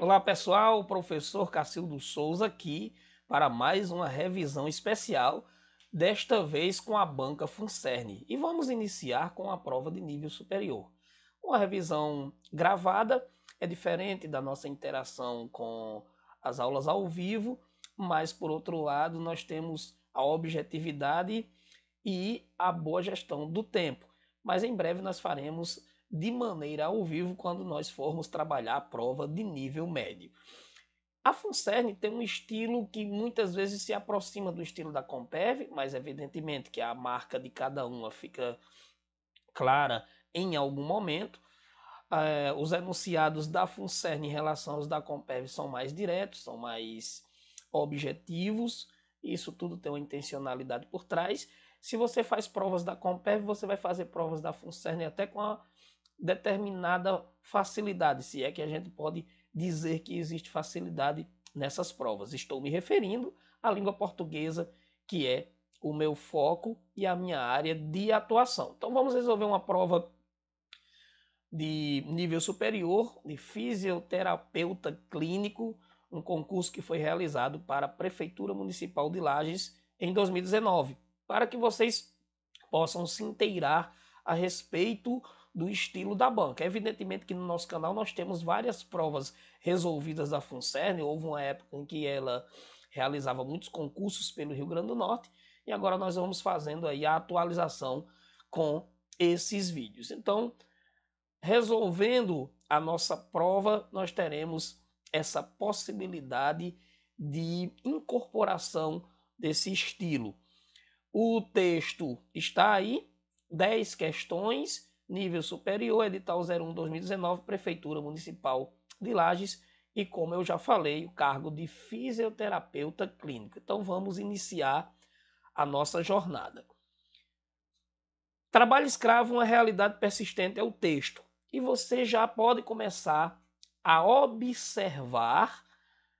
Olá pessoal, o professor Cacildo Souza aqui para mais uma revisão especial, desta vez com a banca Funcerne. E vamos iniciar com a prova de nível superior. Uma revisão gravada é diferente da nossa interação com as aulas ao vivo, mas por outro lado nós temos a objetividade e a boa gestão do tempo. Mas em breve nós faremos de maneira ao vivo quando nós formos trabalhar a prova de nível médio. A Funcern tem um estilo que muitas vezes se aproxima do estilo da Compev, mas evidentemente que a marca de cada uma fica clara em algum momento. É, os enunciados da Funcern em relação aos da Compev são mais diretos, são mais objetivos. Isso tudo tem uma intencionalidade por trás. Se você faz provas da Compev, você vai fazer provas da Funcern até com a determinada facilidade, se é que a gente pode dizer que existe facilidade nessas provas. Estou me referindo à língua portuguesa, que é o meu foco e a minha área de atuação. Então vamos resolver uma prova de nível superior de fisioterapeuta clínico, um concurso que foi realizado para a Prefeitura Municipal de Lages em 2019, para que vocês possam se inteirar a respeito do estilo da banca. Evidentemente que no nosso canal nós temos várias provas resolvidas da Funcern, houve uma época em que ela realizava muitos concursos pelo Rio Grande do Norte, e agora nós vamos fazendo aí a atualização com esses vídeos. Então, resolvendo a nossa prova, nós teremos essa possibilidade de incorporação desse estilo. O texto está aí, 10 questões, nível superior, edital 01 2019, Prefeitura Municipal de Lages, e como eu já falei, o cargo de fisioterapeuta clínico. Então vamos iniciar a nossa jornada. Trabalho escravo, uma realidade persistente é o texto. E você já pode começar a observar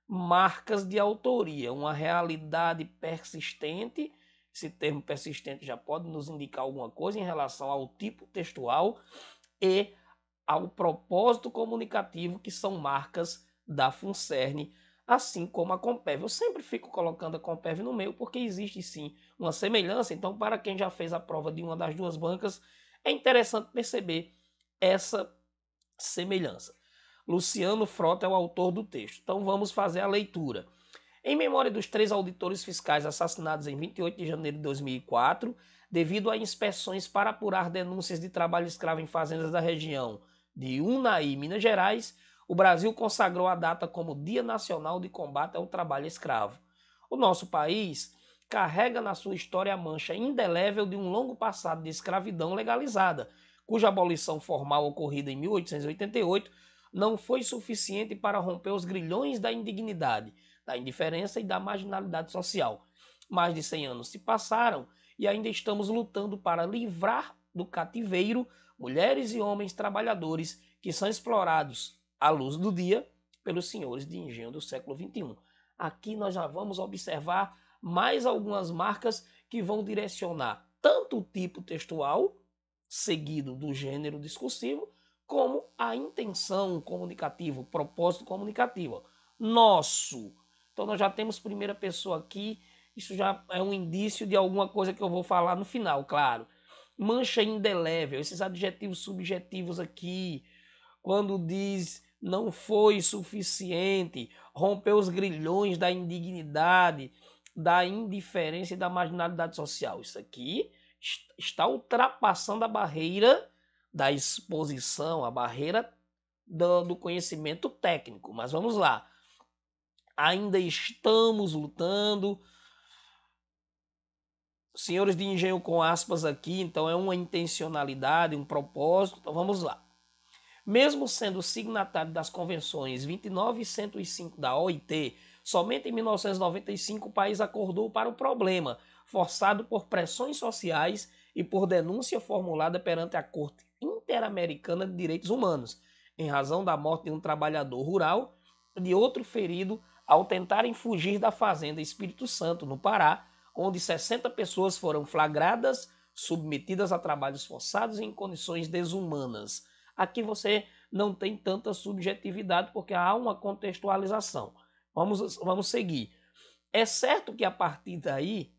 marcas de autoria, uma realidade persistente esse termo persistente já pode nos indicar alguma coisa em relação ao tipo textual e ao propósito comunicativo, que são marcas da Funcerne, assim como a Compev. Eu sempre fico colocando a Compev no meio, porque existe sim uma semelhança. Então, para quem já fez a prova de uma das duas bancas, é interessante perceber essa semelhança. Luciano Frota é o autor do texto. Então, vamos fazer a leitura. Em memória dos três auditores fiscais assassinados em 28 de janeiro de 2004, devido a inspeções para apurar denúncias de trabalho escravo em fazendas da região de Unai, Minas Gerais, o Brasil consagrou a data como Dia Nacional de Combate ao Trabalho Escravo. O nosso país carrega na sua história a mancha indelével de um longo passado de escravidão legalizada, cuja abolição formal ocorrida em 1888 não foi suficiente para romper os grilhões da indignidade da indiferença e da marginalidade social. Mais de 100 anos se passaram e ainda estamos lutando para livrar do cativeiro mulheres e homens trabalhadores que são explorados à luz do dia pelos senhores de engenho do século XXI. Aqui nós já vamos observar mais algumas marcas que vão direcionar tanto o tipo textual, seguido do gênero discursivo, como a intenção comunicativa, o propósito comunicativo. Nosso então nós já temos primeira pessoa aqui. Isso já é um indício de alguma coisa que eu vou falar no final, claro. Mancha indelével, esses adjetivos subjetivos aqui, quando diz não foi suficiente, rompeu os grilhões da indignidade, da indiferença e da marginalidade social. Isso aqui está ultrapassando a barreira da exposição, a barreira do, do conhecimento técnico. Mas vamos lá ainda estamos lutando. Senhores de engenho com aspas aqui, então é uma intencionalidade, um propósito. Então vamos lá. Mesmo sendo signatário das convenções 29 e 105 da OIT, somente em 1995 o país acordou para o problema, forçado por pressões sociais e por denúncia formulada perante a Corte Interamericana de Direitos Humanos, em razão da morte de um trabalhador rural e de outro ferido ao tentarem fugir da fazenda Espírito Santo, no Pará, onde 60 pessoas foram flagradas, submetidas a trabalhos forçados em condições desumanas. Aqui você não tem tanta subjetividade porque há uma contextualização. Vamos, vamos seguir. É certo que a partir daí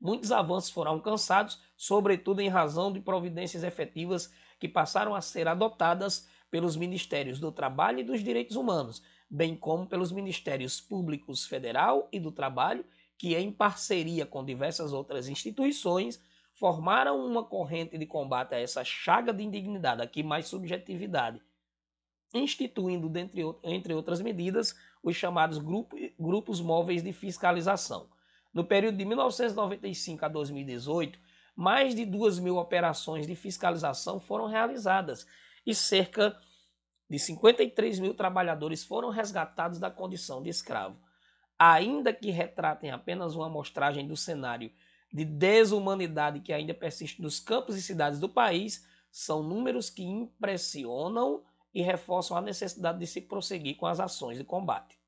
muitos avanços foram alcançados, sobretudo em razão de providências efetivas que passaram a ser adotadas pelos ministérios do trabalho e dos direitos humanos, bem como pelos Ministérios Públicos Federal e do Trabalho, que, em parceria com diversas outras instituições, formaram uma corrente de combate a essa chaga de indignidade, aqui mais subjetividade, instituindo, dentre, entre outras medidas, os chamados grupo, grupos móveis de fiscalização. No período de 1995 a 2018, mais de 2 mil operações de fiscalização foram realizadas e cerca de de 53 mil trabalhadores foram resgatados da condição de escravo, ainda que retratem apenas uma amostragem do cenário de desumanidade que ainda persiste nos campos e cidades do país, são números que impressionam e reforçam a necessidade de se prosseguir com as ações de combate.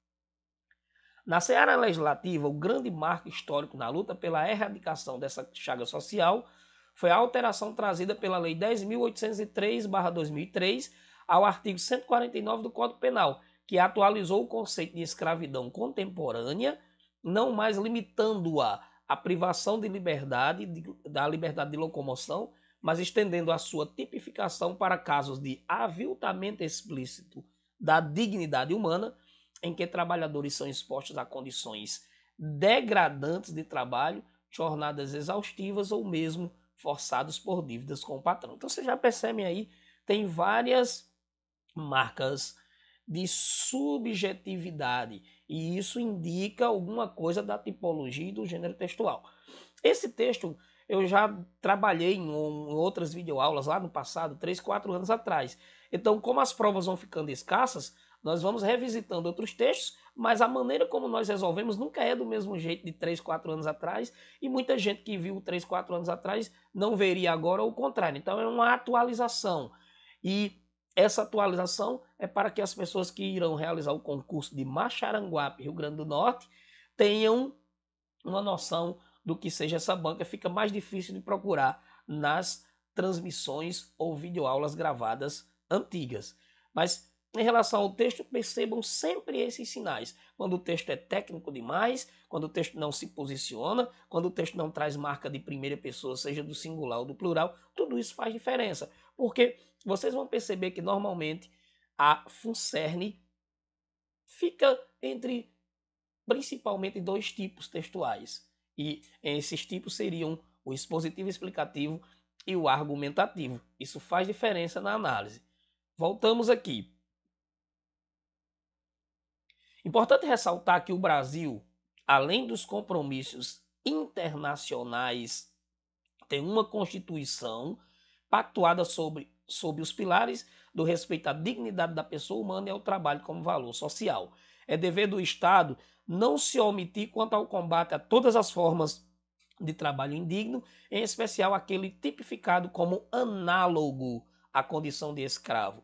Na seara legislativa, o grande marco histórico na luta pela erradicação dessa chaga social foi a alteração trazida pela Lei 10.803-2003, ao artigo 149 do Código Penal, que atualizou o conceito de escravidão contemporânea, não mais limitando-a à privação de liberdade, de, da liberdade de locomoção, mas estendendo a sua tipificação para casos de aviltamento explícito da dignidade humana, em que trabalhadores são expostos a condições degradantes de trabalho, jornadas exaustivas ou mesmo forçados por dívidas com o patrão. Então vocês já percebem aí, tem várias marcas de subjetividade, e isso indica alguma coisa da tipologia e do gênero textual. Esse texto eu já trabalhei em, um, em outras videoaulas lá no passado, três, quatro anos atrás. Então, como as provas vão ficando escassas, nós vamos revisitando outros textos, mas a maneira como nós resolvemos nunca é do mesmo jeito de três, quatro anos atrás, e muita gente que viu três, quatro anos atrás não veria agora ou o contrário. Então, é uma atualização. E essa atualização é para que as pessoas que irão realizar o concurso de Macharanguape, Rio Grande do Norte, tenham uma noção do que seja essa banca. Fica mais difícil de procurar nas transmissões ou videoaulas gravadas antigas. Mas em relação ao texto, percebam sempre esses sinais. Quando o texto é técnico demais, quando o texto não se posiciona, quando o texto não traz marca de primeira pessoa, seja do singular ou do plural, tudo isso faz diferença. Porque vocês vão perceber que normalmente a Funcerne fica entre principalmente dois tipos textuais. E esses tipos seriam o expositivo explicativo e o argumentativo. Isso faz diferença na análise. Voltamos aqui. Importante ressaltar que o Brasil, além dos compromissos internacionais, tem uma Constituição pactuada sobre sob os pilares do respeito à dignidade da pessoa humana e ao trabalho como valor social. É dever do Estado não se omitir quanto ao combate a todas as formas de trabalho indigno, em especial aquele tipificado como análogo à condição de escravo.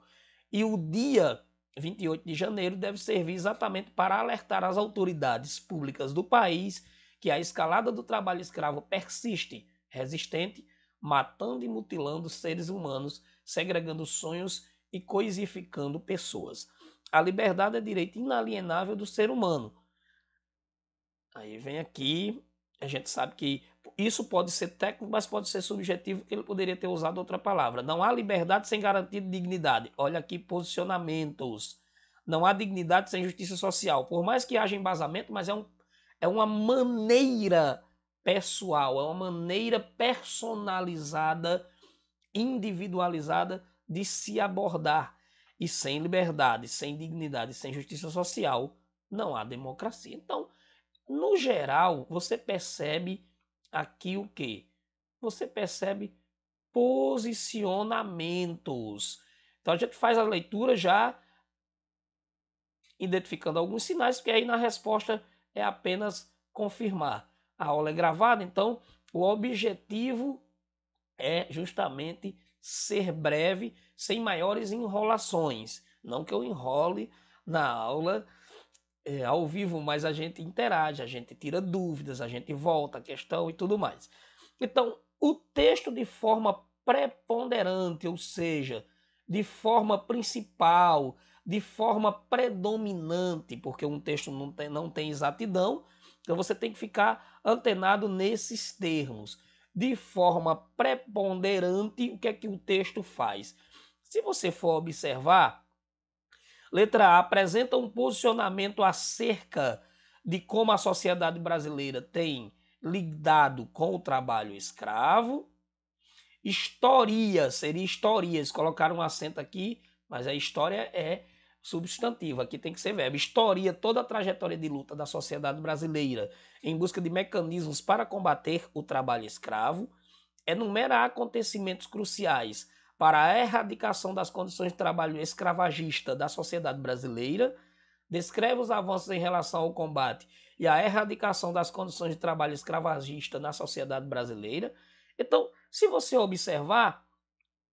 E o dia 28 de janeiro deve servir exatamente para alertar as autoridades públicas do país que a escalada do trabalho escravo persiste, resistente matando e mutilando seres humanos, segregando sonhos e coisificando pessoas. A liberdade é direito inalienável do ser humano. Aí vem aqui, a gente sabe que isso pode ser técnico, mas pode ser subjetivo, que ele poderia ter usado outra palavra. Não há liberdade sem garantia de dignidade. Olha aqui posicionamentos. Não há dignidade sem justiça social. Por mais que haja embasamento, mas é, um, é uma maneira pessoal, é uma maneira personalizada, individualizada de se abordar. E sem liberdade, sem dignidade, sem justiça social, não há democracia. Então, no geral, você percebe aqui o que? Você percebe posicionamentos. Então a gente faz a leitura já identificando alguns sinais, porque aí na resposta é apenas confirmar a aula é gravada, então o objetivo é justamente ser breve, sem maiores enrolações. Não que eu enrole na aula é, ao vivo, mas a gente interage, a gente tira dúvidas, a gente volta à questão e tudo mais. Então, o texto de forma preponderante, ou seja, de forma principal, de forma predominante, porque um texto não tem, não tem exatidão, então você tem que ficar antenado nesses termos. De forma preponderante, o que é que o texto faz? Se você for observar, letra A apresenta um posicionamento acerca de como a sociedade brasileira tem lidado com o trabalho escravo. Historia, seria historias, colocaram um acento aqui, mas a história é substantivo, aqui tem que ser verbo. Historia toda a trajetória de luta da sociedade brasileira em busca de mecanismos para combater o trabalho escravo. Enumera acontecimentos cruciais para a erradicação das condições de trabalho escravagista da sociedade brasileira. Descreve os avanços em relação ao combate e à erradicação das condições de trabalho escravagista na sociedade brasileira. Então, se você observar,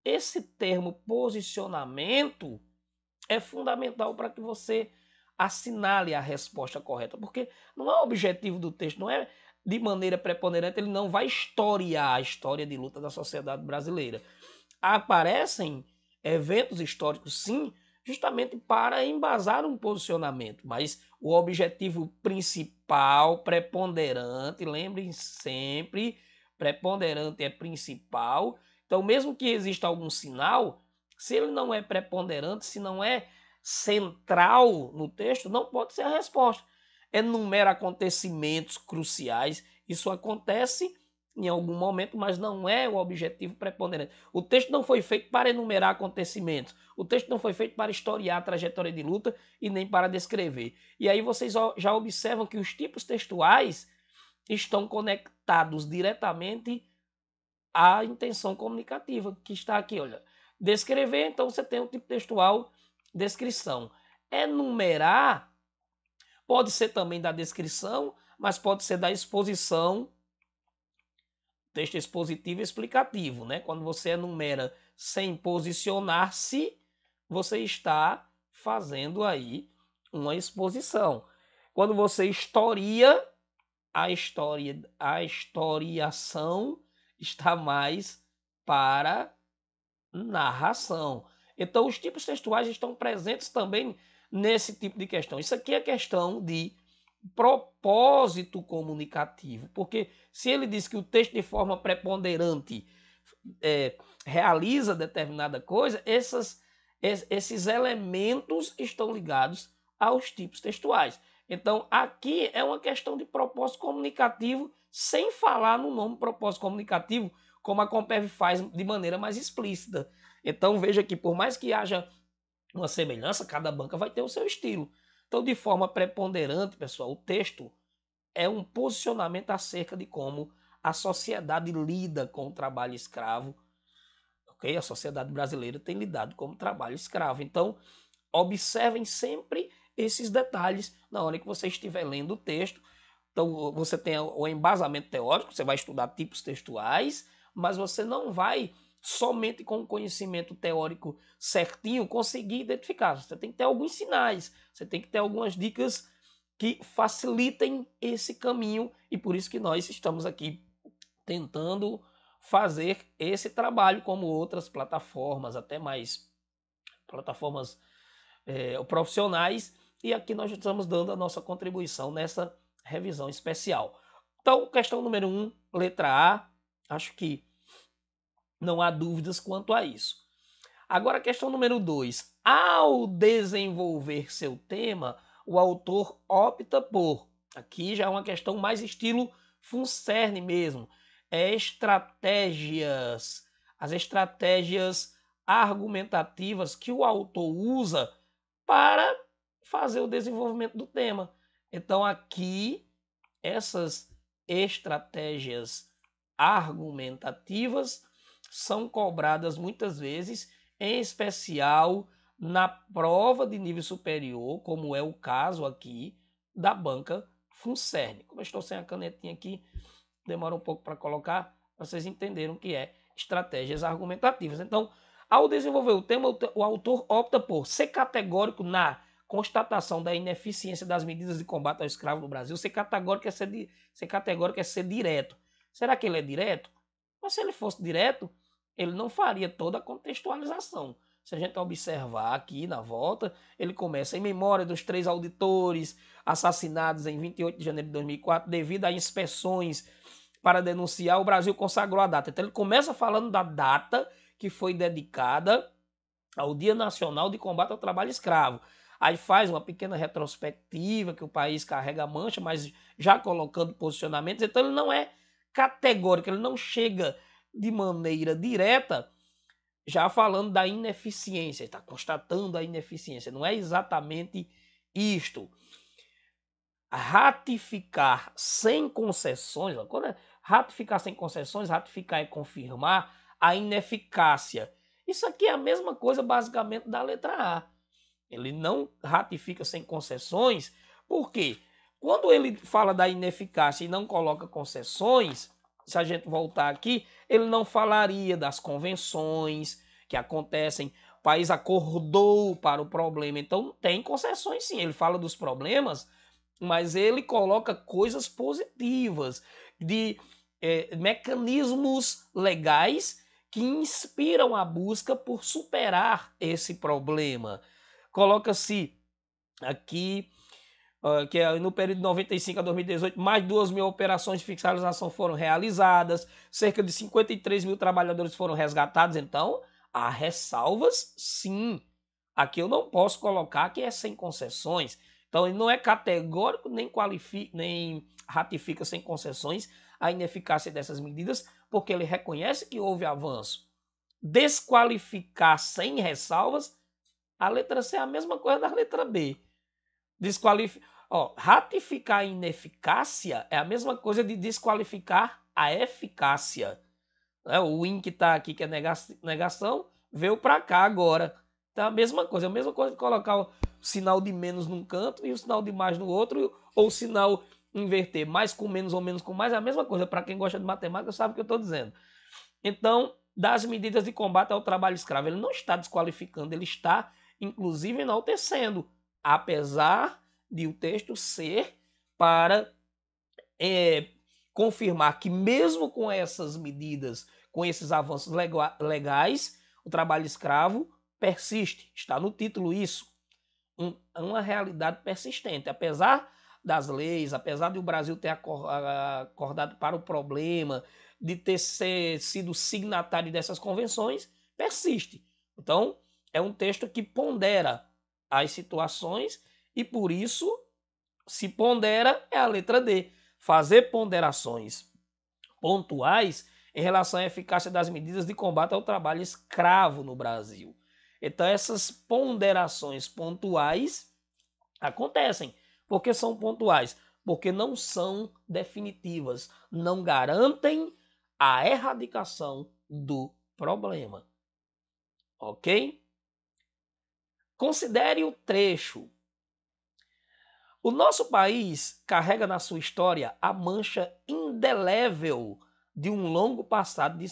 esse termo posicionamento é fundamental para que você assinale a resposta correta, porque não é o objetivo do texto, não é de maneira preponderante, ele não vai historiar a história de luta da sociedade brasileira. Aparecem eventos históricos, sim, justamente para embasar um posicionamento, mas o objetivo principal, preponderante, lembrem sempre, preponderante é principal. Então, mesmo que exista algum sinal, se ele não é preponderante, se não é central no texto, não pode ser a resposta. Enumera é acontecimentos cruciais, isso acontece em algum momento, mas não é o objetivo preponderante. O texto não foi feito para enumerar acontecimentos. O texto não foi feito para historiar a trajetória de luta e nem para descrever. E aí vocês já observam que os tipos textuais estão conectados diretamente à intenção comunicativa, que está aqui, olha descrever, então você tem o tipo textual descrição. Enumerar pode ser também da descrição, mas pode ser da exposição, texto expositivo e explicativo, né? Quando você enumera sem posicionar-se, você está fazendo aí uma exposição. Quando você historia, a história, a historiação está mais para narração. Então, os tipos textuais estão presentes também nesse tipo de questão. Isso aqui é questão de propósito comunicativo, porque se ele diz que o texto de forma preponderante é, realiza determinada coisa, essas, esses elementos estão ligados aos tipos textuais. Então, aqui é uma questão de propósito comunicativo, sem falar no nome propósito comunicativo, como a Compev faz de maneira mais explícita. Então veja que por mais que haja uma semelhança, cada banca vai ter o seu estilo. Então, de forma preponderante, pessoal, o texto é um posicionamento acerca de como a sociedade lida com o trabalho escravo. Ok? A sociedade brasileira tem lidado com o trabalho escravo. Então, observem sempre esses detalhes na hora que você estiver lendo o texto. Então, você tem o embasamento teórico, você vai estudar tipos textuais, mas você não vai somente com o conhecimento teórico certinho conseguir identificar. Você tem que ter alguns sinais, você tem que ter algumas dicas que facilitem esse caminho e por isso que nós estamos aqui tentando fazer esse trabalho como outras plataformas, até mais plataformas é, profissionais, e aqui nós estamos dando a nossa contribuição nessa revisão especial. Então, questão número um, letra A, Acho que não há dúvidas quanto a isso. Agora, questão número dois. Ao desenvolver seu tema, o autor opta por. Aqui já é uma questão mais estilo Funcerne mesmo. É estratégias, as estratégias argumentativas que o autor usa para fazer o desenvolvimento do tema. Então, aqui, essas estratégias argumentativas são cobradas muitas vezes, em especial na prova de nível superior, como é o caso aqui da banca FUNCERN. Como eu estou sem a canetinha aqui, demora um pouco para colocar, vocês entenderam o que é estratégias argumentativas. Então, ao desenvolver o tema, o autor opta por ser categórico na constatação da ineficiência das medidas de combate ao escravo no Brasil, ser categórico é ser, ser, categórico é ser direto. Será que ele é direto? Mas se ele fosse direto, ele não faria toda a contextualização. Se a gente observar aqui na volta, ele começa em memória dos três auditores assassinados em 28 de janeiro de 2004 devido a inspeções para denunciar, o Brasil consagrou a data. Então ele começa falando da data que foi dedicada ao Dia Nacional de Combate ao Trabalho Escravo. Aí faz uma pequena retrospectiva que o país carrega a mancha, mas já colocando posicionamentos. Então ele não é categórica, ele não chega de maneira direta já falando da ineficiência, está constatando a ineficiência. Não é exatamente isto. Ratificar sem concessões, quando é ratificar sem concessões, ratificar é confirmar a ineficácia. Isso aqui é a mesma coisa, basicamente, da letra A. Ele não ratifica sem concessões, por quê? Quando ele fala da ineficácia e não coloca concessões, se a gente voltar aqui, ele não falaria das convenções que acontecem. O país acordou para o problema, então tem concessões sim. Ele fala dos problemas, mas ele coloca coisas positivas, de é, mecanismos legais que inspiram a busca por superar esse problema. Coloca-se aqui que é no período de 95 a 2018, mais de 2 mil operações de fiscalização foram realizadas, cerca de 53 mil trabalhadores foram resgatados. Então, há ressalvas, sim. Aqui eu não posso colocar que é sem concessões. Então, ele não é categórico, nem, qualifica, nem ratifica sem concessões a ineficácia dessas medidas, porque ele reconhece que houve avanço. Desqualificar sem ressalvas, a letra C é a mesma coisa da letra B. Desqualificar. ratificar a ineficácia é a mesma coisa de desqualificar a eficácia. Né? O IN que está aqui, que é negação, veio para cá agora. Então, é a mesma coisa. é A mesma coisa de colocar o sinal de menos num canto e o sinal de mais no outro, ou o sinal inverter mais com menos ou menos com mais, é a mesma coisa. Para quem gosta de matemática, sabe o que eu estou dizendo. Então, das medidas de combate ao trabalho escravo, ele não está desqualificando, ele está, inclusive, enaltecendo apesar de o texto ser para é, confirmar que, mesmo com essas medidas, com esses avanços legais, o trabalho escravo persiste. Está no título isso. Um, uma realidade persistente. Apesar das leis, apesar de o Brasil ter acordado para o problema, de ter ser, sido signatário dessas convenções, persiste. Então, é um texto que pondera as situações e por isso se pondera é a letra D. Fazer ponderações pontuais em relação à eficácia das medidas de combate ao trabalho escravo no Brasil. Então, essas ponderações pontuais acontecem. porque são pontuais? Porque não são definitivas, não garantem a erradicação do problema. Ok? Considere o trecho. O nosso país carrega na sua história a mancha indelével de um longo passado de,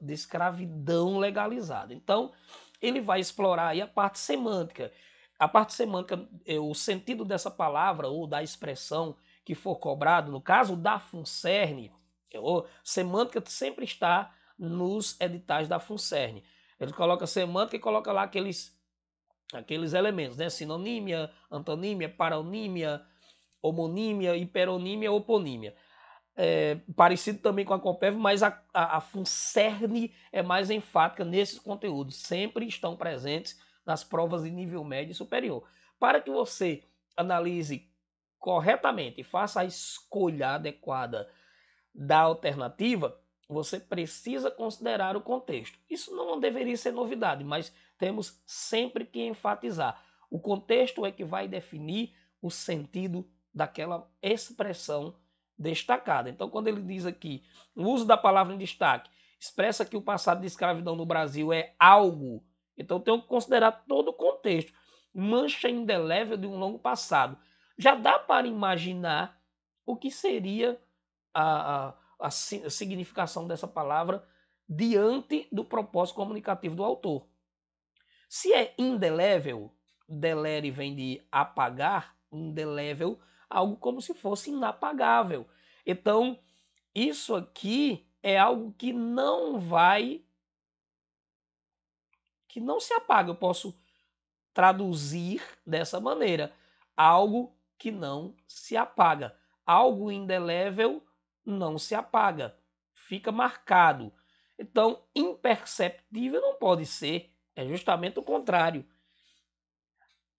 de escravidão legalizada. Então, ele vai explorar aí a parte semântica. A parte semântica, é, o sentido dessa palavra ou da expressão que for cobrado, no caso da Funcerne, é, semântica sempre está nos editais da Funcerne. Ele coloca semântica e coloca lá aqueles aqueles elementos, né? Sinonímia, antonímia, paronímia, homonímia, hiperonímia, oponímia. É, parecido também com a COPEV, mas a, a, a é mais enfática nesses conteúdos. Sempre estão presentes nas provas de nível médio e superior. Para que você analise corretamente e faça a escolha adequada da alternativa, você precisa considerar o contexto. Isso não deveria ser novidade, mas temos sempre que enfatizar. O contexto é que vai definir o sentido daquela expressão destacada. Então, quando ele diz aqui, o uso da palavra em destaque expressa que o passado de escravidão no Brasil é algo. Então, tem que considerar todo o contexto. Mancha indelével de um longo passado. Já dá para imaginar o que seria a, a a significação dessa palavra diante do propósito comunicativo do autor. Se é indelével, delere vem de apagar, indelével, algo como se fosse inapagável. Então, isso aqui é algo que não vai que não se apaga. Eu posso traduzir dessa maneira, algo que não se apaga, algo indelével não se apaga, fica marcado. Então, imperceptível não pode ser, é justamente o contrário.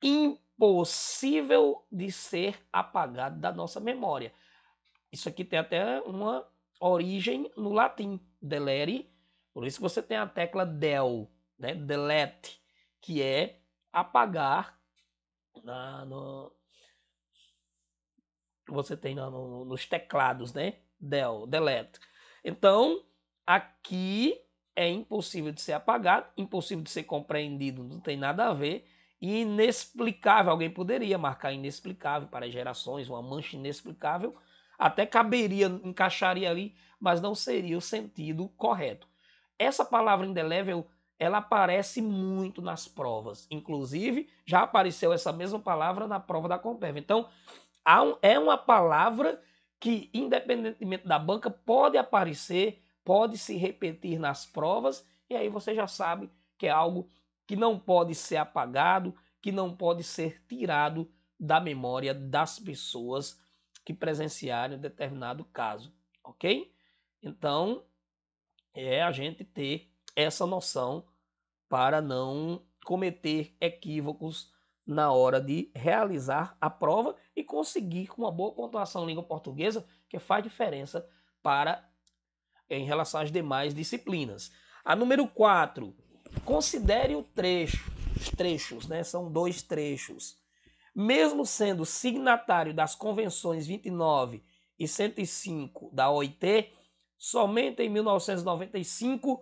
Impossível de ser apagado da nossa memória. Isso aqui tem até uma origem no latim, delere, por isso você tem a tecla del, né? delete, que é apagar na, no, você tem no, nos teclados, né? del, delete. Então, aqui é impossível de ser apagado, impossível de ser compreendido, não tem nada a ver. E inexplicável, alguém poderia marcar inexplicável para gerações, uma mancha inexplicável, até caberia, encaixaria ali, mas não seria o sentido correto. Essa palavra indelével, ela aparece muito nas provas. Inclusive, já apareceu essa mesma palavra na prova da Comperv. Então, um, é uma palavra que, independentemente da banca, pode aparecer, pode se repetir nas provas, e aí você já sabe que é algo que não pode ser apagado, que não pode ser tirado da memória das pessoas que presenciaram determinado caso, ok? Então, é a gente ter essa noção para não cometer equívocos na hora de realizar a prova e conseguir uma boa pontuação na língua portuguesa, que faz diferença para eh, em relação às demais disciplinas. A número 4, considere o trecho, os trechos, né? São dois trechos. Mesmo sendo signatário das convenções 29 e 105 da OIT, somente em 1995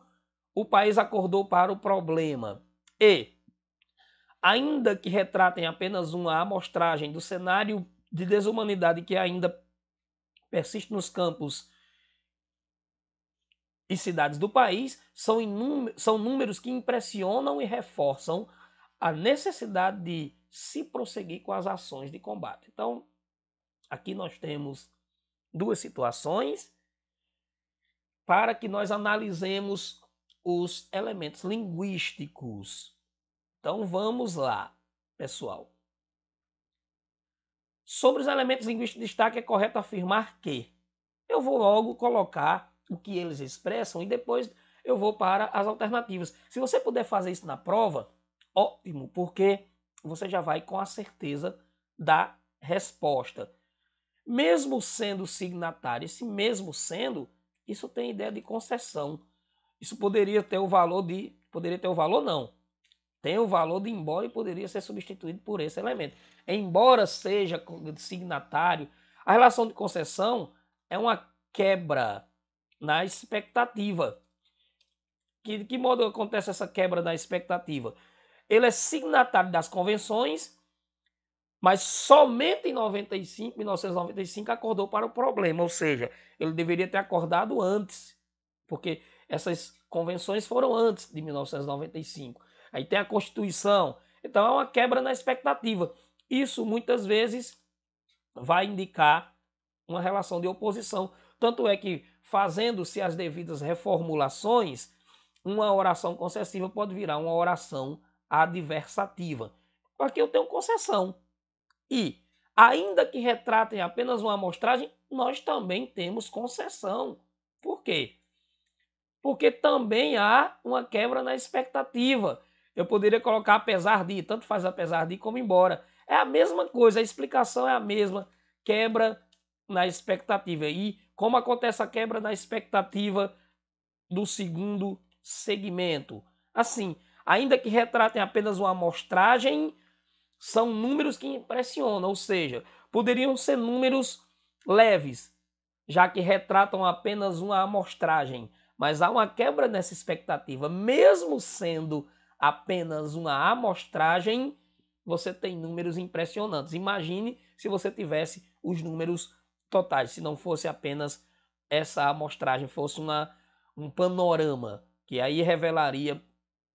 o país acordou para o problema. E ainda que retratem apenas uma amostragem do cenário de desumanidade que ainda persiste nos campos e cidades do país, são, são números que impressionam e reforçam a necessidade de se prosseguir com as ações de combate. Então, aqui nós temos duas situações para que nós analisemos os elementos linguísticos então vamos lá, pessoal. Sobre os elementos linguísticos de destaque, é correto afirmar que eu vou logo colocar o que eles expressam e depois eu vou para as alternativas. Se você puder fazer isso na prova, ótimo, porque você já vai com a certeza da resposta. Mesmo sendo signatário, esse mesmo sendo, isso tem ideia de concessão. Isso poderia ter o valor de, poderia ter o valor não tem o valor de embora e poderia ser substituído por esse elemento. Embora seja signatário, a relação de concessão é uma quebra na expectativa. Que, de que modo acontece essa quebra da expectativa? Ele é signatário das convenções, mas somente em 95, 1995 acordou para o problema, ou seja, ele deveria ter acordado antes, porque essas convenções foram antes de 1995 aí tem a Constituição. Então é uma quebra na expectativa. Isso muitas vezes vai indicar uma relação de oposição. Tanto é que, fazendo-se as devidas reformulações, uma oração concessiva pode virar uma oração adversativa. Porque eu tenho concessão. E, ainda que retratem apenas uma amostragem, nós também temos concessão. Por quê? Porque também há uma quebra na expectativa. Eu poderia colocar apesar de, tanto faz apesar de como embora. É a mesma coisa, a explicação é a mesma. Quebra na expectativa. E como acontece a quebra na expectativa do segundo segmento? Assim, ainda que retratem apenas uma amostragem, são números que impressionam, ou seja, poderiam ser números leves, já que retratam apenas uma amostragem. Mas há uma quebra nessa expectativa, mesmo sendo apenas uma amostragem, você tem números impressionantes. Imagine se você tivesse os números totais, se não fosse apenas essa amostragem, fosse uma, um panorama, que aí revelaria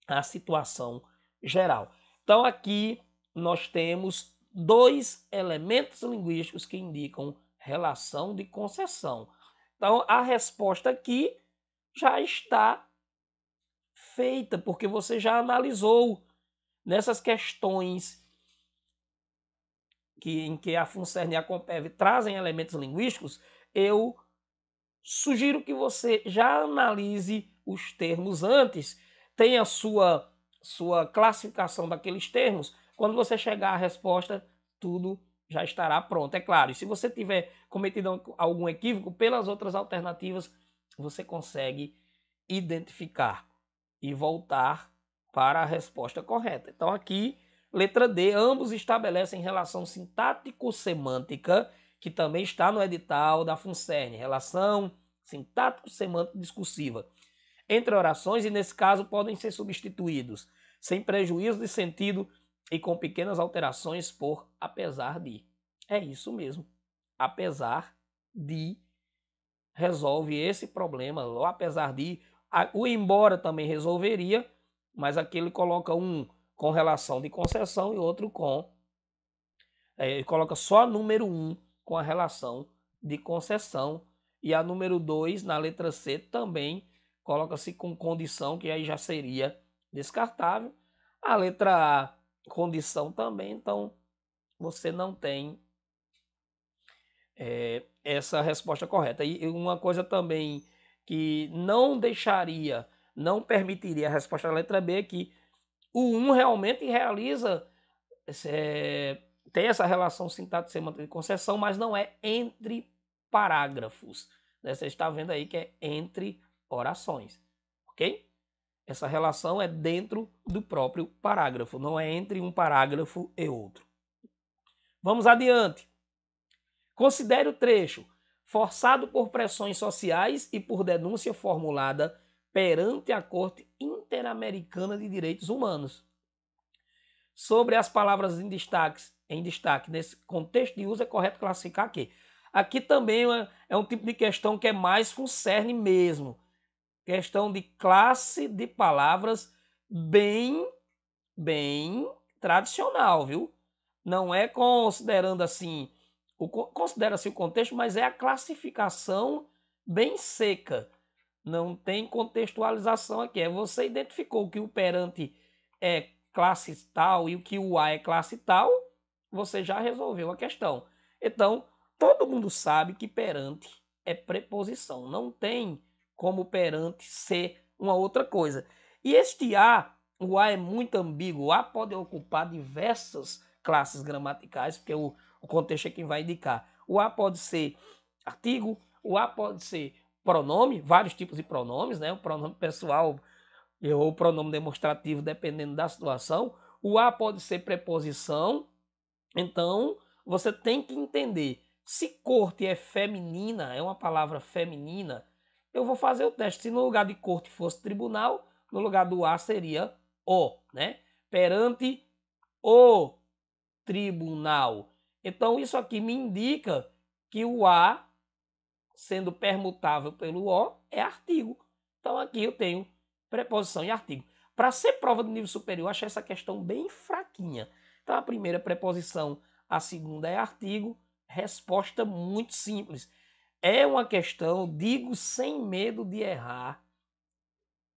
a situação geral. Então aqui nós temos dois elementos linguísticos que indicam relação de concessão. Então a resposta aqui já está feita, porque você já analisou nessas questões que, em que a FUNCERN e a COMPEV trazem elementos linguísticos, eu sugiro que você já analise os termos antes, tenha sua sua classificação daqueles termos. Quando você chegar à resposta, tudo já estará pronto, é claro. E se você tiver cometido algum equívoco, pelas outras alternativas, você consegue identificar e voltar para a resposta correta. Então, aqui, letra D, ambos estabelecem relação sintático-semântica, que também está no edital da FUNCERN, relação sintático-semântico-discursiva, entre orações e, nesse caso, podem ser substituídos, sem prejuízo de sentido e com pequenas alterações por apesar de. É isso mesmo. Apesar de resolve esse problema, ou apesar de o embora também resolveria, mas aqui ele coloca um com relação de concessão e outro com. É, ele coloca só a número 1 com a relação de concessão. E a número 2, na letra C, também coloca-se com condição, que aí já seria descartável. A letra A, condição também, então você não tem é, essa resposta correta. E uma coisa também que não deixaria, não permitiria a resposta da letra B, é que o 1 realmente realiza, é, tem essa relação sintática semântica de concessão, mas não é entre parágrafos. Né? Você está vendo aí que é entre orações, ok? Essa relação é dentro do próprio parágrafo, não é entre um parágrafo e outro. Vamos adiante. Considere o trecho forçado por pressões sociais e por denúncia formulada perante a Corte Interamericana de Direitos Humanos. Sobre as palavras em destaque, em destaque nesse contexto de uso, é correto classificar aqui. Aqui também é, é um tipo de questão que é mais cerne mesmo. Questão de classe de palavras bem, bem tradicional, viu? Não é considerando assim Considera-se o contexto, mas é a classificação bem seca. Não tem contextualização aqui. É você identificou que o perante é classe tal e o que o A é classe tal, você já resolveu a questão. Então, todo mundo sabe que perante é preposição. Não tem como perante ser uma outra coisa. E este A, o A é muito ambíguo. O A pode ocupar diversas classes gramaticais, porque o, o contexto é quem vai indicar. O A pode ser artigo, o A pode ser pronome, vários tipos de pronomes, né? O pronome pessoal ou o pronome demonstrativo, dependendo da situação. O A pode ser preposição. Então, você tem que entender. Se corte é feminina, é uma palavra feminina, eu vou fazer o teste. Se no lugar de corte fosse tribunal, no lugar do A seria o, né? Perante o tribunal. Então, isso aqui me indica que o A, sendo permutável pelo O, é artigo. Então, aqui eu tenho preposição e artigo. Para ser prova de nível superior, eu achei essa questão bem fraquinha. Então, a primeira é preposição, a segunda é artigo. Resposta muito simples. É uma questão, digo sem medo de errar,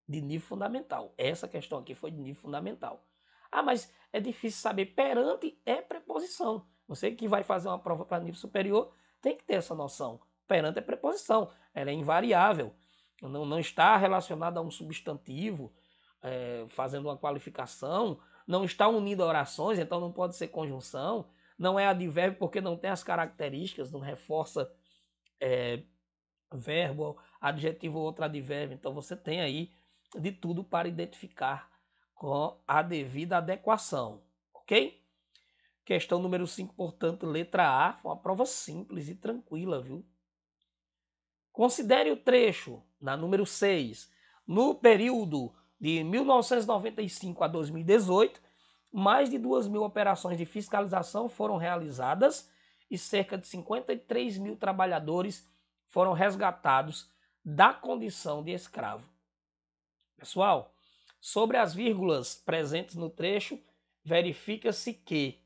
de nível fundamental. Essa questão aqui foi de nível fundamental. Ah, mas é difícil saber. Perante é preposição. Você que vai fazer uma prova para nível superior tem que ter essa noção. Perante é preposição, ela é invariável. Não, não está relacionada a um substantivo, é, fazendo uma qualificação, não está unida a orações, então não pode ser conjunção, não é advérbio porque não tem as características, não reforça é, verbo, adjetivo ou outro advérbio. Então você tem aí de tudo para identificar com a devida adequação, ok? Questão número 5, portanto, letra A, foi uma prova simples e tranquila, viu? Considere o trecho, na número 6, no período de 1995 a 2018, mais de 2 mil operações de fiscalização foram realizadas e cerca de 53 mil trabalhadores foram resgatados da condição de escravo. Pessoal, sobre as vírgulas presentes no trecho, verifica-se que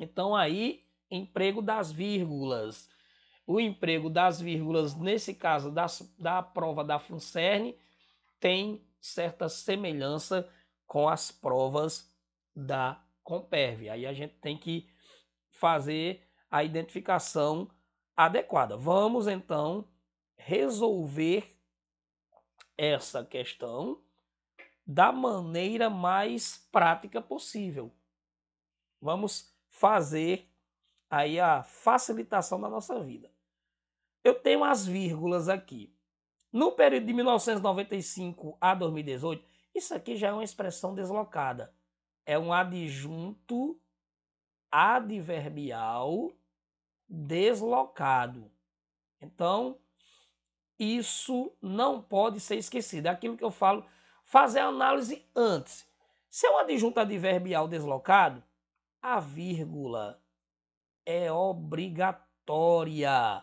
então aí, emprego das vírgulas. O emprego das vírgulas, nesse caso das, da prova da FUNCERN, tem certa semelhança com as provas da Comperv. Aí a gente tem que fazer a identificação adequada. Vamos então resolver essa questão da maneira mais prática possível. Vamos fazer aí a facilitação da nossa vida. Eu tenho as vírgulas aqui. No período de 1995 a 2018, isso aqui já é uma expressão deslocada. É um adjunto adverbial deslocado. Então, isso não pode ser esquecido. É aquilo que eu falo, fazer a análise antes. Se é um adjunto adverbial deslocado, a vírgula é obrigatória.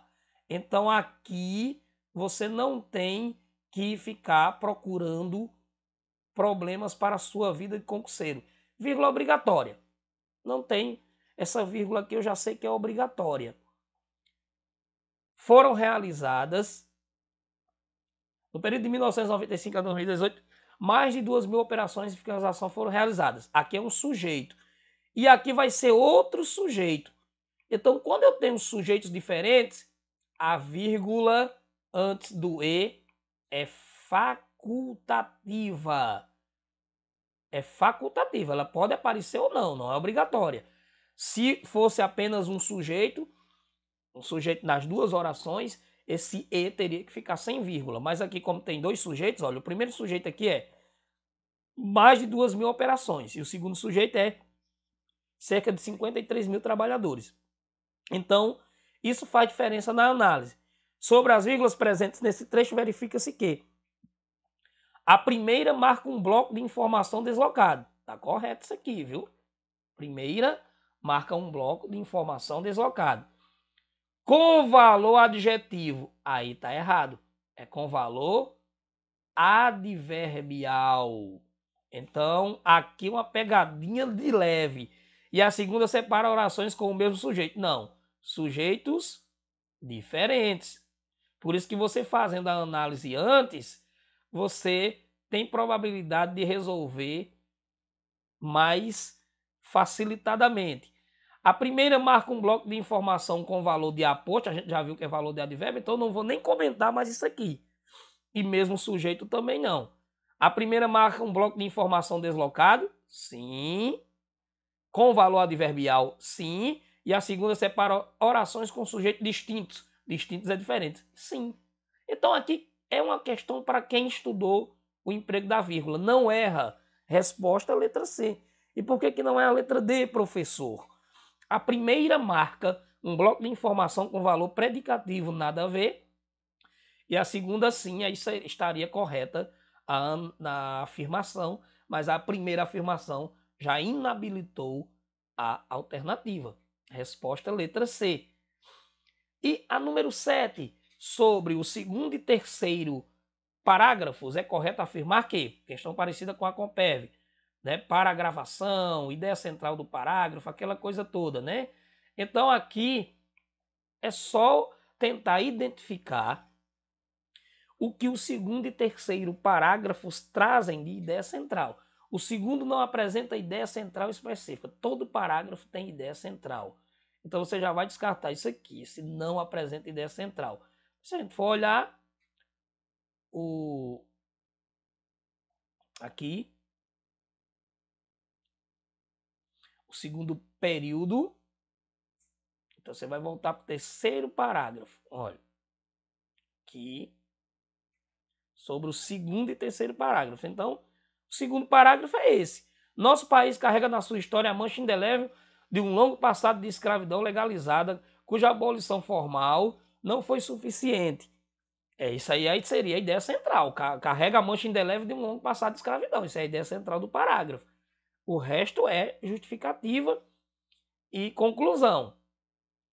Então aqui você não tem que ficar procurando problemas para a sua vida de concurseiro. Vírgula obrigatória. Não tem essa vírgula que eu já sei que é obrigatória. Foram realizadas no período de 1995 a 2018, mais de 2 mil operações de fiscalização foram realizadas. Aqui é um sujeito e aqui vai ser outro sujeito. Então, quando eu tenho sujeitos diferentes, a vírgula antes do E é facultativa. É facultativa, ela pode aparecer ou não, não é obrigatória. Se fosse apenas um sujeito, um sujeito nas duas orações, esse E teria que ficar sem vírgula. Mas aqui, como tem dois sujeitos, olha, o primeiro sujeito aqui é mais de duas mil operações. E o segundo sujeito é cerca de 53 mil trabalhadores. Então, isso faz diferença na análise. Sobre as vírgulas presentes nesse trecho, verifica-se que a primeira marca um bloco de informação deslocado. Está correto isso aqui, viu? Primeira marca um bloco de informação deslocado. Com valor adjetivo. Aí está errado. É com valor adverbial. Então, aqui uma pegadinha de leve e a segunda separa orações com o mesmo sujeito. Não, sujeitos diferentes. Por isso que você fazendo a análise antes, você tem probabilidade de resolver mais facilitadamente. A primeira marca um bloco de informação com valor de aporte, a gente já viu que é valor de advérbio, então não vou nem comentar mais isso aqui. E mesmo sujeito também não. A primeira marca um bloco de informação deslocado? Sim com valor adverbial, sim. E a segunda separa orações com sujeitos distintos. Distintos é diferente. Sim. Então aqui é uma questão para quem estudou o emprego da vírgula. Não erra. Resposta letra C. E por que, que não é a letra D, professor? A primeira marca um bloco de informação com valor predicativo, nada a ver. E a segunda, sim, aí estaria correta a, na afirmação, mas a primeira afirmação já inabilitou a alternativa. Resposta letra C. E a número 7, sobre o segundo e terceiro parágrafos, é correto afirmar que, questão parecida com a COPEV, né, paragravação, ideia central do parágrafo, aquela coisa toda, né? Então aqui é só tentar identificar o que o segundo e terceiro parágrafos trazem de ideia central. O segundo não apresenta ideia central específica. Todo parágrafo tem ideia central. Então você já vai descartar isso aqui, se não apresenta ideia central. Se a gente for olhar o aqui o segundo período, então você vai voltar para o terceiro parágrafo. Olha, aqui sobre o segundo e terceiro parágrafo. Então, o segundo parágrafo é esse. Nosso país carrega na sua história a mancha indelével de um longo passado de escravidão legalizada, cuja abolição formal não foi suficiente. É isso aí, aí seria a ideia central. Carrega a mancha indelével de um longo passado de escravidão. Isso é a ideia central do parágrafo. O resto é justificativa e conclusão.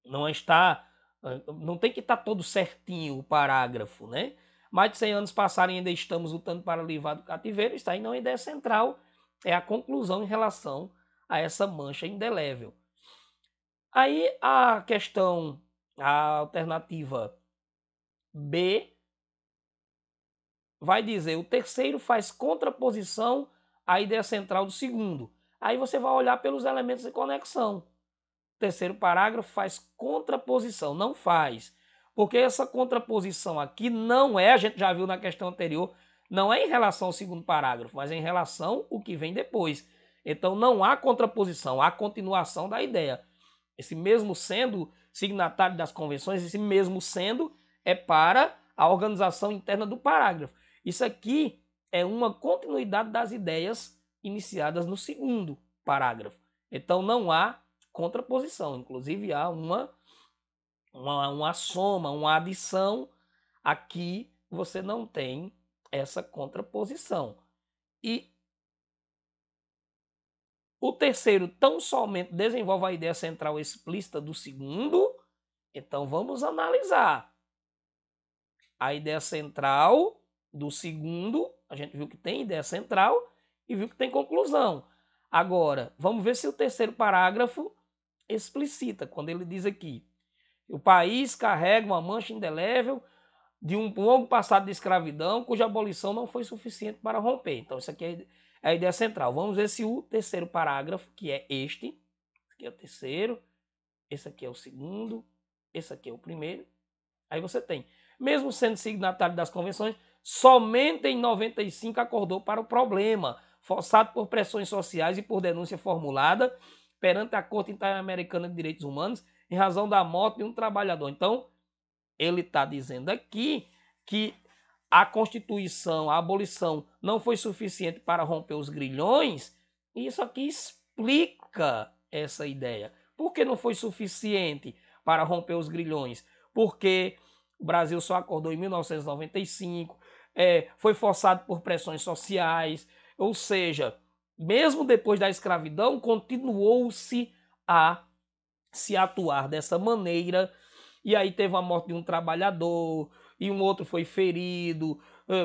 Não está, ah, não tem que estar tá todo certinho o parágrafo, né? Mais de 100 anos passaram e ainda estamos lutando para livrar do cativeiro. Está aí não é ideia central, é a conclusão em relação a essa mancha indelével. Aí a questão, a alternativa B, vai dizer o terceiro faz contraposição à ideia central do segundo. Aí você vai olhar pelos elementos de conexão. O terceiro parágrafo faz contraposição, não faz. Porque essa contraposição aqui não é, a gente já viu na questão anterior, não é em relação ao segundo parágrafo, mas é em relação ao que vem depois. Então não há contraposição, há continuação da ideia. Esse mesmo sendo signatário das convenções, esse mesmo sendo é para a organização interna do parágrafo. Isso aqui é uma continuidade das ideias iniciadas no segundo parágrafo. Então não há contraposição, inclusive há uma uma, uma soma, uma adição, aqui você não tem essa contraposição. E o terceiro tão somente desenvolve a ideia central explícita do segundo. Então vamos analisar. A ideia central do segundo, a gente viu que tem ideia central e viu que tem conclusão. Agora, vamos ver se o terceiro parágrafo explicita, quando ele diz aqui: o país carrega uma mancha indelével de um longo passado de escravidão cuja abolição não foi suficiente para romper. Então, isso aqui é, é a ideia central. Vamos ver se o terceiro parágrafo, que é este, esse aqui é o terceiro, esse aqui é o segundo, esse aqui é o primeiro. Aí você tem, mesmo sendo signatário das convenções, somente em 95 acordou para o problema, forçado por pressões sociais e por denúncia formulada perante a Corte Interamericana de Direitos Humanos em razão da morte de um trabalhador. Então, ele está dizendo aqui que a Constituição, a abolição, não foi suficiente para romper os grilhões. E isso aqui explica essa ideia. Por que não foi suficiente para romper os grilhões? Porque o Brasil só acordou em 1995, é, foi forçado por pressões sociais, ou seja, mesmo depois da escravidão, continuou-se a se atuar dessa maneira. E aí teve a morte de um trabalhador, e um outro foi ferido,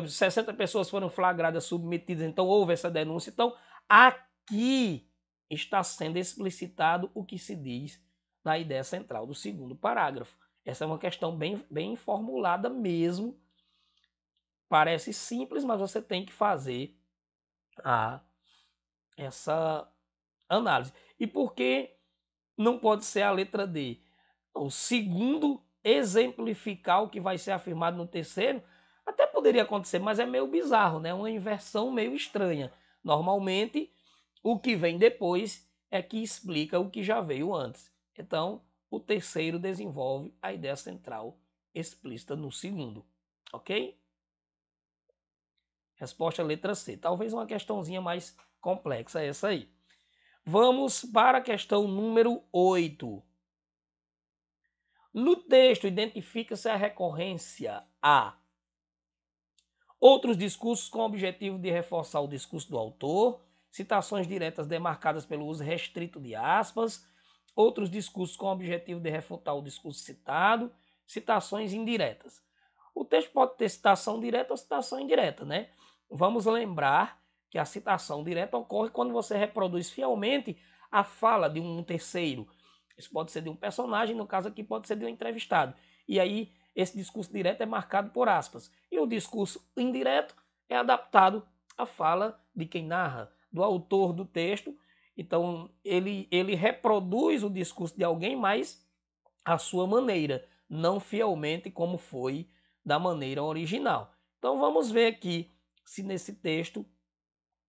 60 hum, pessoas foram flagradas, submetidas, então houve essa denúncia. Então, aqui está sendo explicitado o que se diz na ideia central do segundo parágrafo. Essa é uma questão bem, bem formulada mesmo. Parece simples, mas você tem que fazer a, essa análise. E por que não pode ser a letra D. o então, segundo, exemplificar o que vai ser afirmado no terceiro, até poderia acontecer, mas é meio bizarro, né? Uma inversão meio estranha. Normalmente, o que vem depois é que explica o que já veio antes. Então, o terceiro desenvolve a ideia central explícita no segundo, ok? Resposta letra C. Talvez uma questãozinha mais complexa essa aí. Vamos para a questão número 8. No texto identifica-se a recorrência a outros discursos com o objetivo de reforçar o discurso do autor, citações diretas demarcadas pelo uso restrito de aspas, outros discursos com o objetivo de refutar o discurso citado, citações indiretas. O texto pode ter citação direta ou citação indireta, né? Vamos lembrar que a citação direta ocorre quando você reproduz fielmente a fala de um terceiro. Isso pode ser de um personagem, no caso aqui pode ser de um entrevistado. E aí esse discurso direto é marcado por aspas. E o discurso indireto é adaptado à fala de quem narra, do autor do texto. Então ele, ele reproduz o discurso de alguém, mas à sua maneira, não fielmente como foi da maneira original. Então vamos ver aqui se nesse texto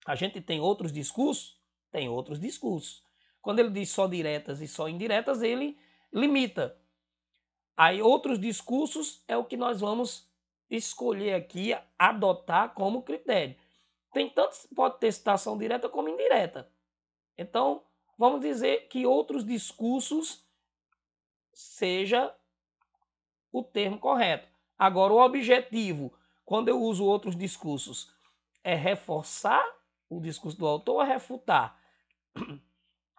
a gente tem outros discursos? Tem outros discursos. Quando ele diz só diretas e só indiretas, ele limita. Aí outros discursos é o que nós vamos escolher aqui, adotar como critério. Tem tanto pode ter citação direta como indireta. Então, vamos dizer que outros discursos seja o termo correto. Agora, o objetivo, quando eu uso outros discursos, é reforçar o discurso do autor, refutar.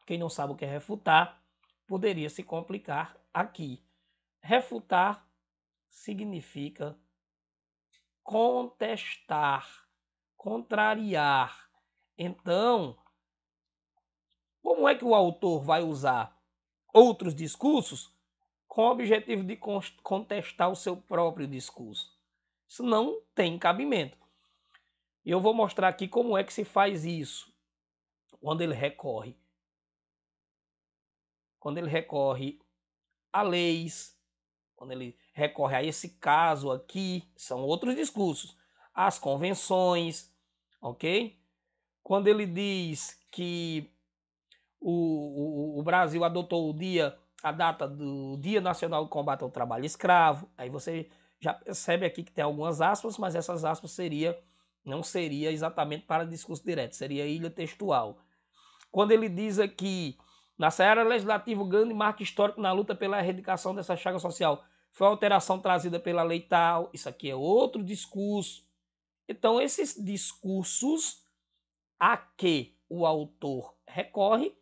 Quem não sabe o que é refutar, poderia se complicar aqui. Refutar significa contestar, contrariar. Então, como é que o autor vai usar outros discursos com o objetivo de contestar o seu próprio discurso? Isso não tem cabimento. E eu vou mostrar aqui como é que se faz isso. Quando ele recorre. Quando ele recorre a leis, quando ele recorre a esse caso aqui, são outros discursos. As convenções, ok? Quando ele diz que o, o, o Brasil adotou o dia, a data do Dia Nacional do Combate ao Trabalho Escravo, aí você já percebe aqui que tem algumas aspas, mas essas aspas seriam não seria exatamente para discurso direto, seria ilha textual. Quando ele diz aqui, na Seara Legislativa, o grande marco histórico na luta pela erradicação dessa chaga social foi a alteração trazida pela lei tal, isso aqui é outro discurso. Então, esses discursos a que o autor recorre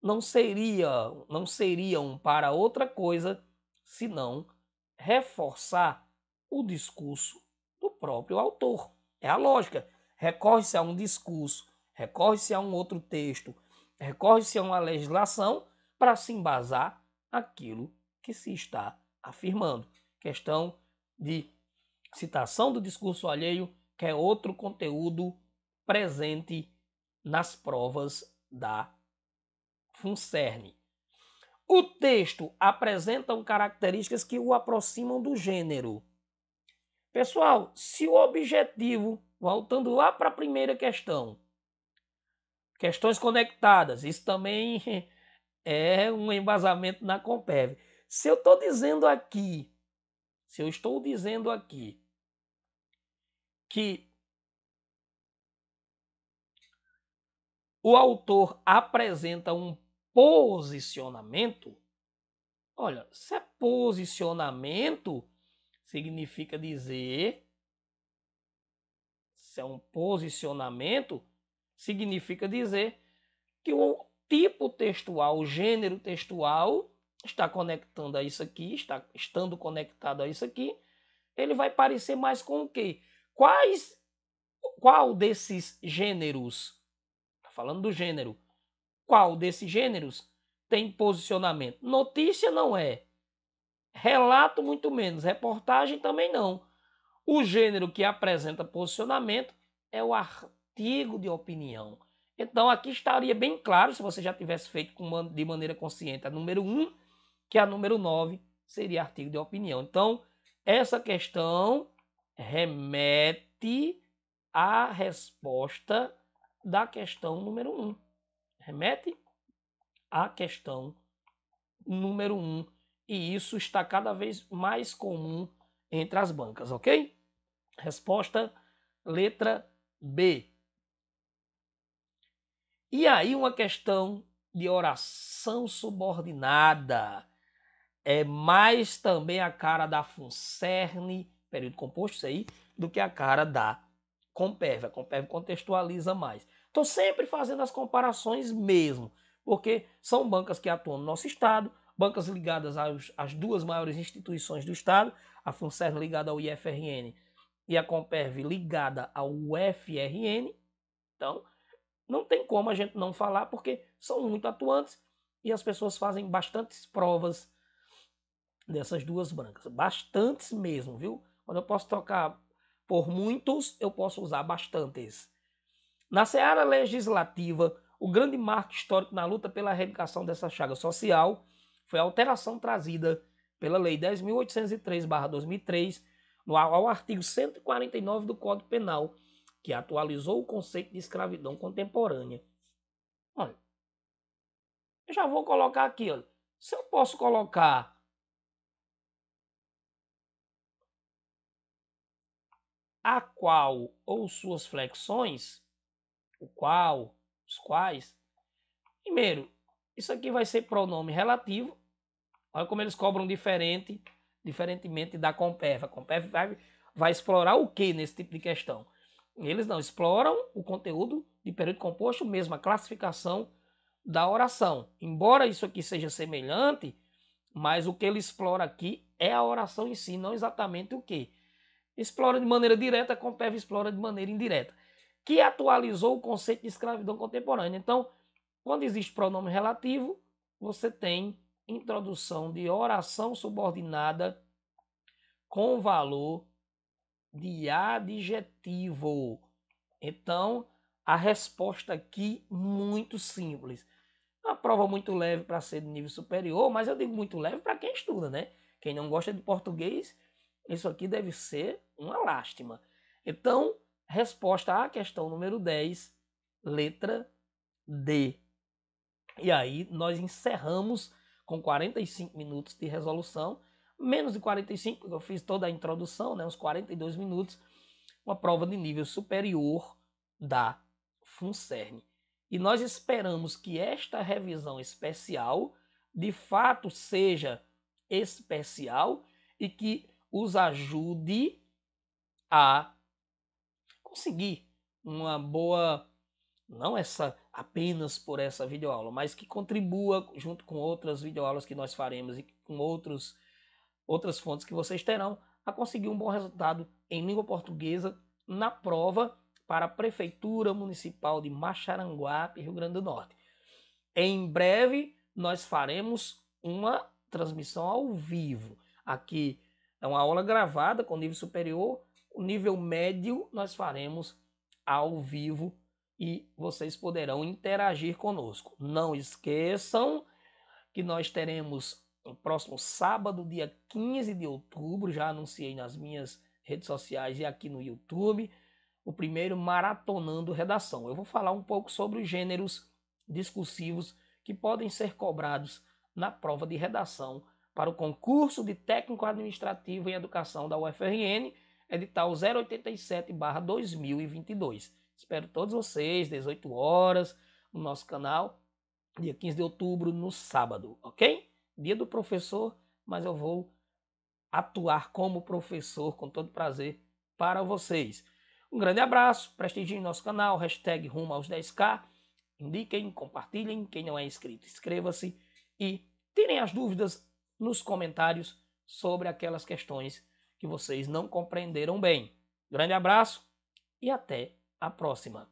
não seria não seriam para outra coisa senão reforçar o discurso do próprio autor. É a lógica. Recorre-se a um discurso, recorre-se a um outro texto, recorre-se a uma legislação para se embasar aquilo que se está afirmando. Questão de citação do discurso alheio, que é outro conteúdo presente nas provas da FUNCERN. O texto apresenta características que o aproximam do gênero Pessoal, se o objetivo, voltando lá para a primeira questão, questões conectadas, isso também é um embasamento na Compev. Se eu estou dizendo aqui, se eu estou dizendo aqui que o autor apresenta um posicionamento, olha, se é posicionamento, significa dizer se é um posicionamento, significa dizer que o tipo textual, o gênero textual está conectando a isso aqui, está estando conectado a isso aqui, ele vai parecer mais com o quê? Quais qual desses gêneros? Tá falando do gênero. Qual desses gêneros tem posicionamento? Notícia não é relato muito menos, reportagem também não. O gênero que apresenta posicionamento é o artigo de opinião. Então aqui estaria bem claro, se você já tivesse feito de maneira consciente a número 1, que a número 9 seria artigo de opinião. Então, essa questão remete à resposta da questão número 1. Remete à questão número 1 e isso está cada vez mais comum entre as bancas, ok? Resposta letra B. E aí uma questão de oração subordinada é mais também a cara da Funcerne, período composto isso aí, do que a cara da Comperve. A Comperve contextualiza mais. Estou sempre fazendo as comparações mesmo, porque são bancas que atuam no nosso estado, bancas ligadas aos, às duas maiores instituições do Estado, a FUNCERN ligada ao IFRN e a Comperv ligada ao UFRN. Então, não tem como a gente não falar, porque são muito atuantes e as pessoas fazem bastantes provas dessas duas brancas. Bastantes mesmo, viu? Quando eu posso trocar por muitos, eu posso usar bastantes. Na seara legislativa, o grande marco histórico na luta pela erradicação dessa chaga social foi a alteração trazida pela Lei 10.803-2003, no, ao artigo 149 do Código Penal, que atualizou o conceito de escravidão contemporânea. Olha, eu já vou colocar aqui, olha, se eu posso colocar a qual ou suas flexões, o qual, os quais, primeiro, isso aqui vai ser pronome relativo, Olha como eles cobram diferente, diferentemente da Comperva. A Comperva vai, vai explorar o que nesse tipo de questão? Eles não exploram o conteúdo de período composto, mesmo a classificação da oração. Embora isso aqui seja semelhante, mas o que ele explora aqui é a oração em si, não exatamente o que. Explora de maneira direta, a Comperva explora de maneira indireta. Que atualizou o conceito de escravidão contemporânea. Então, quando existe pronome relativo, você tem introdução de oração subordinada com valor de adjetivo. Então, a resposta aqui muito simples. Uma prova muito leve para ser de nível superior, mas eu digo muito leve para quem estuda, né? Quem não gosta de português, isso aqui deve ser uma lástima. Então, resposta à questão número 10, letra D. E aí nós encerramos com 45 minutos de resolução, menos de 45, porque eu fiz toda a introdução, né, uns 42 minutos, uma prova de nível superior da FUNCERN. E nós esperamos que esta revisão especial, de fato, seja especial e que os ajude a conseguir uma boa, não essa apenas por essa videoaula, mas que contribua junto com outras videoaulas que nós faremos e com outros, outras fontes que vocês terão a conseguir um bom resultado em língua portuguesa na prova para a Prefeitura Municipal de Macharanguape, Rio Grande do Norte. Em breve, nós faremos uma transmissão ao vivo. Aqui é uma aula gravada com nível superior, o nível médio nós faremos ao vivo e vocês poderão interagir conosco. Não esqueçam que nós teremos no próximo sábado, dia 15 de outubro, já anunciei nas minhas redes sociais e aqui no YouTube, o primeiro Maratonando Redação. Eu vou falar um pouco sobre os gêneros discursivos que podem ser cobrados na prova de redação para o concurso de técnico administrativo em educação da UFRN, edital 087/2022. Espero todos vocês, 18 horas, no nosso canal, dia 15 de outubro, no sábado, ok? Dia do professor, mas eu vou atuar como professor com todo prazer para vocês. Um grande abraço, prestigiem nosso canal, hashtag rumo aos 10k, indiquem, compartilhem, quem não é inscrito, inscreva-se e tirem as dúvidas nos comentários sobre aquelas questões que vocês não compreenderam bem. Grande abraço e até a próxima.